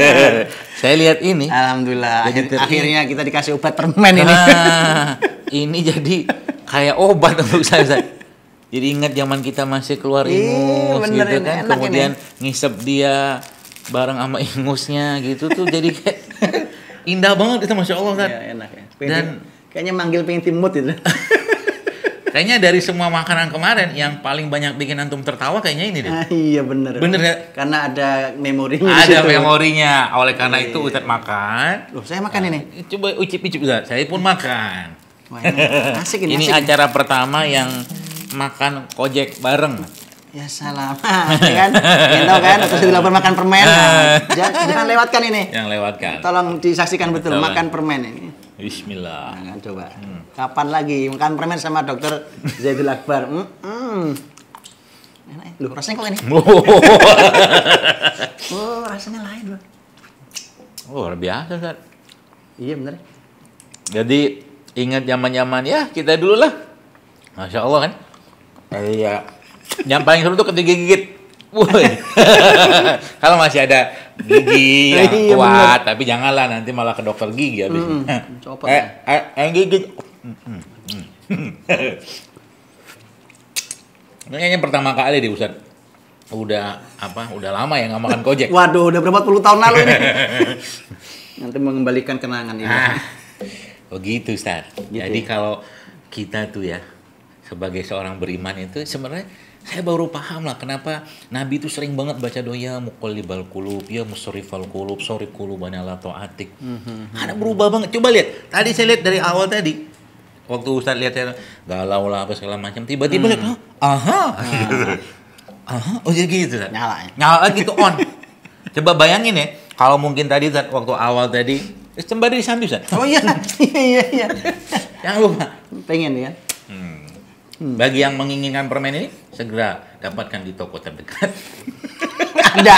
saya lihat ini. Alhamdulillah. Akhir, akhirnya kita dikasih obat permen ini. Ah, ini jadi kayak obat untuk saya. saya. Jadi ingat zaman kita masih keluar iya, ingus Ih, gitu kan, kemudian ini. ngisep dia bareng sama ingusnya gitu tuh jadi kayak indah banget itu masya Allah kan. Ya, enak ya. Pengen, Dan kayaknya manggil pengen timut itu kayaknya dari semua makanan kemarin yang paling banyak bikin antum tertawa kayaknya ini deh. Ah, iya bener. Bener ya? Karena ada memorinya. Ada memorinya. Oleh karena e. itu iya, Ustadz iya. makan. Loh, saya makan ini. Nah, coba ucip-ucip Ustadz. Saya pun makan. Wah, asik ini. ini asik. acara pertama yang makan kojek bareng. Ya salam, ya kan? Yang tahu kan, makan permen. jangan, jangan lewatkan ini. Yang lewatkan. Tolong disaksikan betul, betul. makan permen ini. Bismillah. Nah, coba. Hmm. Kapan lagi makan permen sama dokter Zaidul Akbar? Hmm. hmm. Enak ya? Loh, rasanya kok ini? Oh. oh, rasanya lain, Bro. Oh, luar biasa, Ustaz. Iya, bener. Jadi, ingat zaman-zaman ya, kita dulu lah. Masya Allah kan? Eh, iya. Yang paling seru tuh ketika gigit. Woi. Kalau masih ada gigi yang iya, kuat, bener. tapi janganlah nanti malah ke dokter gigi habis. Mm, copot. Eh, ya. eh, eh gigi. Ini pertama kali di Ustaz. Udah apa? Udah lama ya nggak makan kojek Waduh, udah berapa puluh tahun lalu nih. nanti mengembalikan kenangan ini. Ah, begitu oh, Ustaz. Gitu Jadi ya? kalau kita tuh ya sebagai seorang beriman itu sebenarnya saya baru paham lah kenapa Nabi itu sering banget baca doa ya mukul di bal kulub ya musrifal kulub sorry kulubanala toatik mm-hmm. ada berubah banget coba lihat tadi saya lihat dari awal tadi waktu Ustaz lihat saya galau lah apa segala macam tiba-tiba hmm. lihat mm. ah, aha ah. aha oh jadi gitu Ustaz. nyala ya? nyala gitu on coba bayangin ya kalau mungkin tadi Ustaz, waktu awal tadi sembari disambi Ustaz. oh iya iya iya yang iya. lupa pengen ya Hmm. Bagi yang menginginkan permen ini, segera dapatkan di toko terdekat. ada,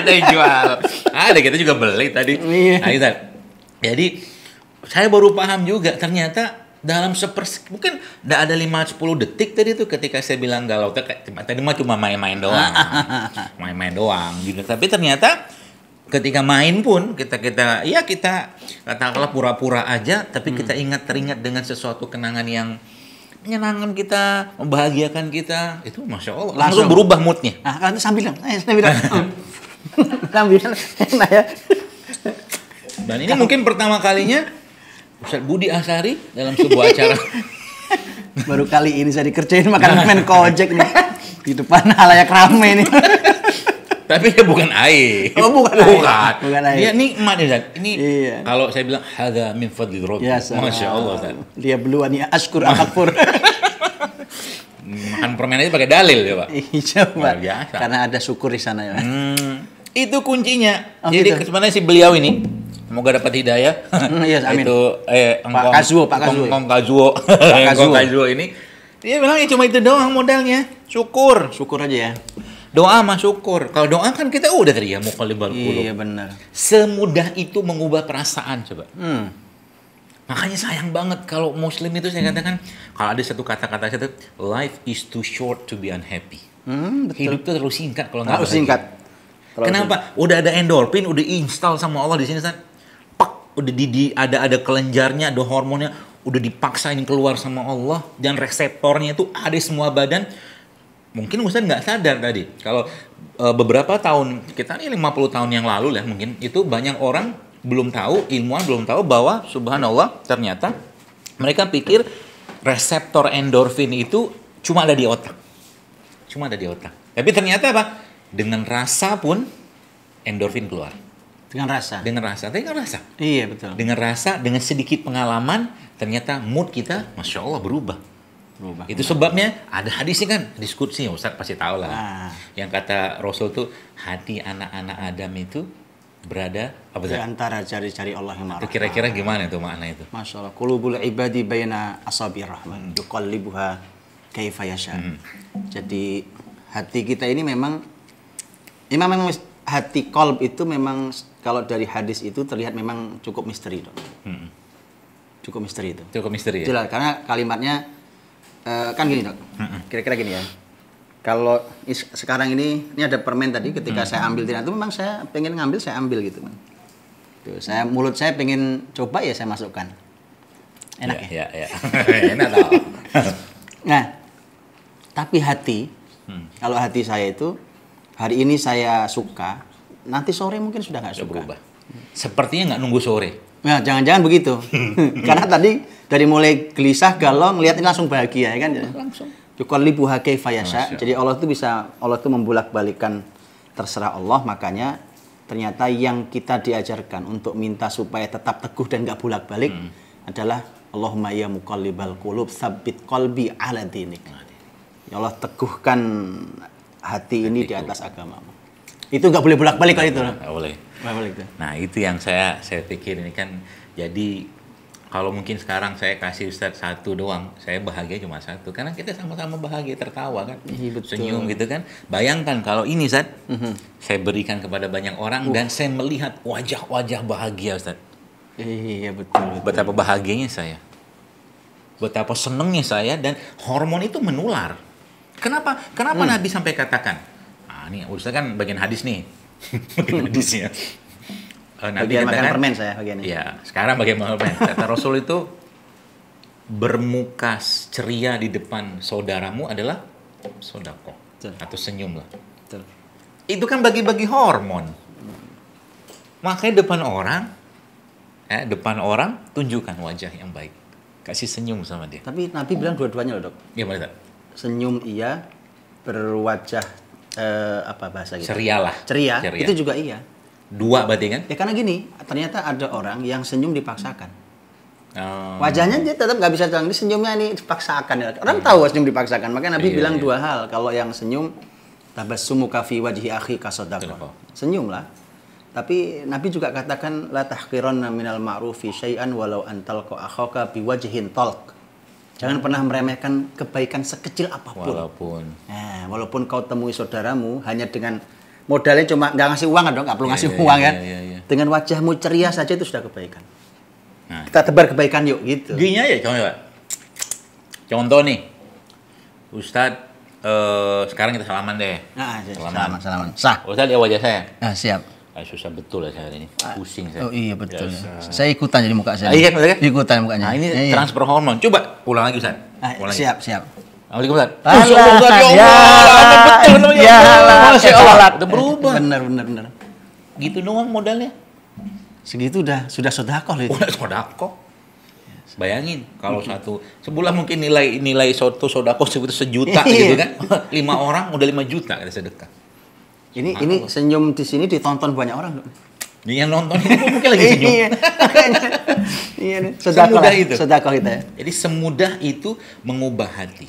ada yang jual. Ada kita juga beli tadi. Iya. Nah, kita, jadi saya baru paham juga ternyata dalam sepers mungkin tidak ada 5 10 detik tadi tuh ketika saya bilang galau tadi mah cuma main-main doang. main-main doang gitu. Tapi ternyata ketika main pun kita kita ya kita katakanlah pura-pura aja tapi hmm. kita ingat teringat dengan sesuatu kenangan yang menyenangkan kita, membahagiakan kita, itu masya Allah. Langsung, langsung berubah moodnya. Nah, kan sambil, eh, sambil, sambilan, hmm. enak ya. Dan ini Kau. mungkin pertama kalinya Ustadz Budi Asari dalam sebuah acara. Baru kali ini saya dikerjain makanan main kojek nih di depan halayak rame nih. Tapi dia bukan air, Oh, bukan. Bukan. Aib. Bukan aib. Dia nikmat ya, Zat. Ini iya. kalau saya bilang hadza min fadli rabbi. Ya, Masya Allah, Zat. Dia beluan ya askur akfur. Makan permen aja pakai dalil ya, Pak. Iya, Luar biasa. Karena ada syukur di sana ya. Hmm, itu kuncinya. Oh, Jadi gitu. sebenarnya si beliau ini Semoga dapat hidayah. Mm, yes, iya, amin. Itu eh, Pak Kazuo, Pak Kazuo. Kong Kazuo. Pak Kazuo. Kazuo ini. Dia bilang ya cuma itu doang modalnya. Syukur. Syukur aja ya. Doa mah syukur. Kalau doa kan kita oh, udah tadi ya muqallibal iya, qulub. Iya benar. Semudah itu mengubah perasaan coba. Hmm. Makanya sayang banget kalau muslim itu saya katakan kalau ada satu kata-kata saya -kata, life is too short to be unhappy. Hmm, betul. Hidup itu terlalu singkat kalau nggak singkat. Terlalu Kenapa? Singkat. Udah ada endorfin, udah install sama Allah di sini, kan Pak, udah di, di ada ada kelenjarnya, ada hormonnya, udah dipaksain keluar sama Allah dan reseptornya itu ada semua badan mungkin Ustadz nggak sadar tadi kalau e, beberapa tahun kita ini 50 tahun yang lalu lah mungkin itu banyak orang belum tahu ilmuwan belum tahu bahwa subhanallah ternyata mereka pikir reseptor endorfin itu cuma ada di otak cuma ada di otak tapi ternyata apa dengan rasa pun endorfin keluar dengan rasa dengan rasa dengan rasa iya betul dengan rasa dengan sedikit pengalaman ternyata mood kita masya Allah berubah Berubah itu sebabnya ada hadisnya kan diskusi Ustadz pasti tahu lah nah. yang kata Rasul tuh hati anak-anak Adam itu berada apa di antara jari-jari Allah yang marah. Kira-kira gimana itu makna itu? Masya Allah. Kulubul ibadi bayna asabi rahman. Hmm. Yukallibuha kaifa yasha. Hmm. Jadi hati kita ini memang memang memang hati kolb itu memang kalau dari hadis itu terlihat memang cukup misteri dong. Hmm. Cukup misteri itu. Cukup misteri ya. Jelas karena kalimatnya uh, kan gini dok kira-kira gini ya kalau sekarang ini ini ada permen tadi ketika hmm. saya ambil tidak itu memang saya pengen ngambil saya ambil gitu Tuh, saya mulut saya pengen coba ya saya masukkan enak ya, ya? ya. ya. enak tau nah tapi hati hmm. kalau hati saya itu hari ini saya suka nanti sore mungkin sudah nggak suka berubah sepertinya nggak nunggu sore Nah, jangan-jangan begitu. Karena tadi dari mulai gelisah, galau, ngelihat ini langsung bahagia ya kan? Langsung. libu Jadi Allah itu bisa, Allah itu membulak balikan terserah Allah. Makanya ternyata yang kita diajarkan untuk minta supaya tetap teguh dan nggak bolak-balik hmm. adalah Allahumma ya muqallibal qulub sabit qalbi ala dinik. Ya Allah teguhkan hati ini di atas agamamu. Itu nggak boleh bolak-balik kalau itu. boleh. Nah itu yang saya saya pikir ini kan jadi kalau mungkin sekarang saya kasih Ustadz satu doang, saya bahagia cuma satu. Karena kita sama-sama bahagia, tertawa kan, iya, senyum gitu kan. Bayangkan kalau ini Ustadz, mm -hmm. saya berikan kepada banyak orang uh. dan saya melihat wajah-wajah bahagia Ustadz. Iya betul, betul. Betapa bahagianya saya. Betapa senengnya saya dan hormon itu menular. Kenapa? Kenapa hmm. Nabi sampai katakan? Ah, ini Ustadz kan bagian hadis nih medisnya. Hmm. Uh, eh, bagian makan permen saya bagiannya. Ya, sekarang bagian makan permen. Kata Rasul itu bermuka ceria di depan saudaramu adalah sodako atau senyum lah. Itu kan bagi-bagi hormon. Makanya depan orang, eh, depan orang tunjukkan wajah yang baik. Kasih senyum sama dia. Tapi Nabi bilang dua-duanya loh dok. Iya Senyum iya, berwajah uh, apa bahasa gitu? Ceria lah. Ceria, ceria. Itu juga iya. Dua berarti kan? Ya karena gini, ternyata ada orang yang senyum dipaksakan. Oh. Wajahnya dia tetap nggak bisa jalan. senyumnya ini dipaksakan. Ya. Orang hmm. tahu senyum dipaksakan. Makanya Nabi iya, bilang iya. dua hal. Kalau yang senyum, tabassumuka kafi wajhi akhi senyum lah Tapi Nabi juga katakan la tahqiranna minal ma'rufi syai'an walau antalqa akhaka biwajhin talq. Jangan pernah meremehkan kebaikan sekecil apapun. Walaupun. Nah, walaupun kau temui saudaramu hanya dengan modalnya cuma nggak ngasih uang dong, nggak perlu ngasih yeah, iya, uang yeah, kan. Iya, yeah, yeah, yeah. Dengan wajahmu ceria saja itu sudah kebaikan. Nah. Kita tebar kebaikan yuk gitu. Gini ya contoh. Contoh nih. Ustad, uh, eh, sekarang kita salaman deh. Nah, iya. salaman. salaman, salaman. Sah. Ustad ya wajah saya. Nah, siap. Ay, susah betul ya saya hari ini. Ah. Pusing saya. Oh iya betul. Ya. Saya ikutan jadi muka saya. Ah, iya kan? Iya. Ikutan mukanya. Nah, ini ya, iya. transfer hormon. Coba ulang lagi Ustaz. Ah, ulang siap, lagi. siap. Assalamualaikum Ustaz. Alhamdulillah. Ya. ya Allah. Betul ya Allah. Masya Allah. Allah. Udah berubah. Benar, benar, benar. Gitu doang modalnya. Segitu udah sudah sodakoh itu. Oh, udah sodakoh. Bayangin kalau mungkin. satu sebulan mungkin nilai nilai satu sodako sebut sejuta iya. gitu kan. Lima orang udah lima juta ada sedekah ini nah, ini senyum di sini ditonton banyak orang loh. Ini yang nonton itu mungkin lagi senyum. iya, iya, sedakoh, semudah ya, itu. Sedakoh kita. Ya. Jadi semudah itu mengubah hati.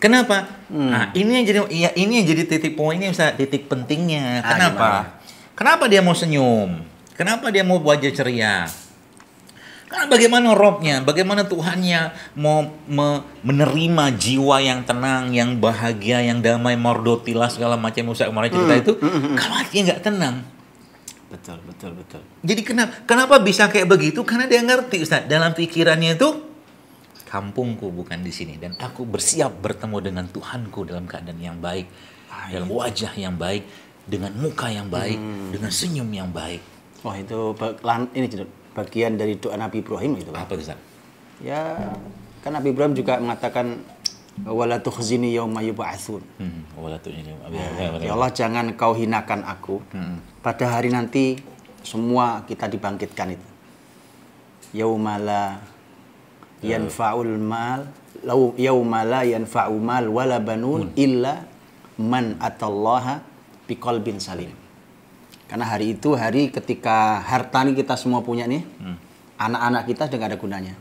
Kenapa? Hmm. Nah, ini yang jadi ya ini yang jadi titik poinnya bisa titik pentingnya. Ah, Kenapa? Ah, Kenapa dia mau senyum? Kenapa dia mau wajah ceria? Karena bagaimana rohnya, bagaimana Tuhannya mau me, menerima jiwa yang tenang, yang bahagia, yang damai, mordotila segala macam Musa kemarin hmm, cerita itu, hmm, hmm. kalau hatinya nggak tenang. Betul, betul, betul. Jadi kenapa kenapa bisa kayak begitu? Karena dia ngerti Ustaz, dalam pikirannya itu kampungku bukan di sini dan aku bersiap bertemu dengan Tuhanku dalam keadaan yang baik, Ayuh. dalam wajah yang baik, dengan muka yang baik, hmm. dengan senyum yang baik. Wah, itu ini bagian dari doa Nabi Ibrahim itu Pak. Kan. Apa itu, Ustaz? Ya, kan Nabi Ibrahim juga mengatakan wala tukhzini yauma yub'atsun. Hmm. Ya, ya, ya Allah jangan kau hinakan aku. Hmm. Pada hari nanti semua kita dibangkitkan itu. la yanfa'ul mal lau la yanfa'u mal wala banun hmm. illa man atallaha biqalbin salim. Karena hari itu hari ketika harta ini kita semua punya nih, hmm. anak-anak hmm. kita sudah ada gunanya.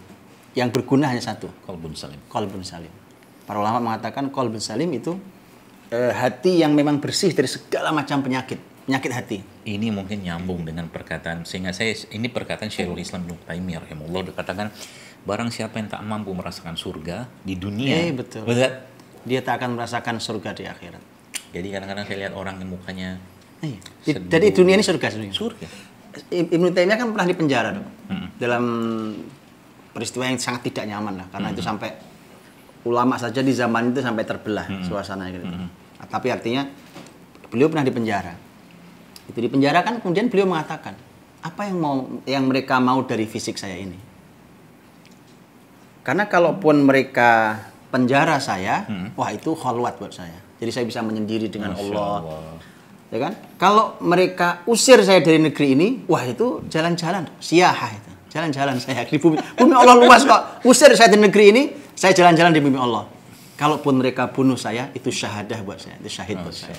Yang berguna hanya satu. Kolbun salim. Kolbun salim. Para ulama mengatakan kolbun salim itu eh, hati yang memang bersih dari segala macam penyakit penyakit hati. Ini mungkin nyambung dengan perkataan sehingga saya ini perkataan Syekhul Islam taimir ya. rahimahullah dikatakan barang siapa yang tak mampu merasakan surga di dunia. Eh, betul. Betul. Dia tak akan merasakan surga di akhirat. Jadi kadang-kadang saya lihat orang yang mukanya Iya. Jadi dunia ini surga sebenarnya. Surga. Ibnu Taimiyah kan pernah dipenjara dong. Hmm. Dalam peristiwa yang sangat tidak nyaman lah karena hmm. itu sampai ulama saja di zaman itu sampai terbelah hmm. suasana gitu. Hmm. Ah, tapi artinya beliau pernah dipenjara. Itu dipenjara kan kemudian beliau mengatakan, apa yang mau yang mereka mau dari fisik saya ini? Karena kalaupun mereka penjara saya, hmm. wah itu khalwat buat saya. Jadi saya bisa menyendiri dengan Allah. Allah ya kan? Kalau mereka usir saya dari negeri ini, wah itu jalan-jalan, siaha itu. Jalan-jalan saya di bumi. Bumi Allah luas kok. Usir saya dari negeri ini, saya jalan-jalan di bumi Allah. Kalaupun mereka bunuh saya, itu syahadah buat saya, itu syahid buat saya.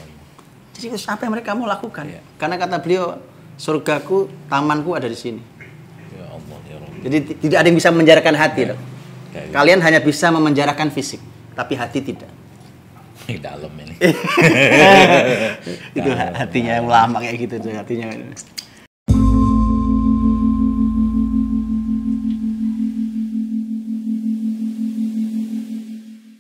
Jadi apa yang mereka mau lakukan? Ya. Karena kata beliau, surgaku, tamanku ada di sini. Ya ya Jadi tidak ada yang bisa menjarakan hati. Kalian hanya bisa memenjarakan fisik, tapi hati tidak. Ini dalam ini. itu hatinya yang lama kayak gitu tuh hatinya.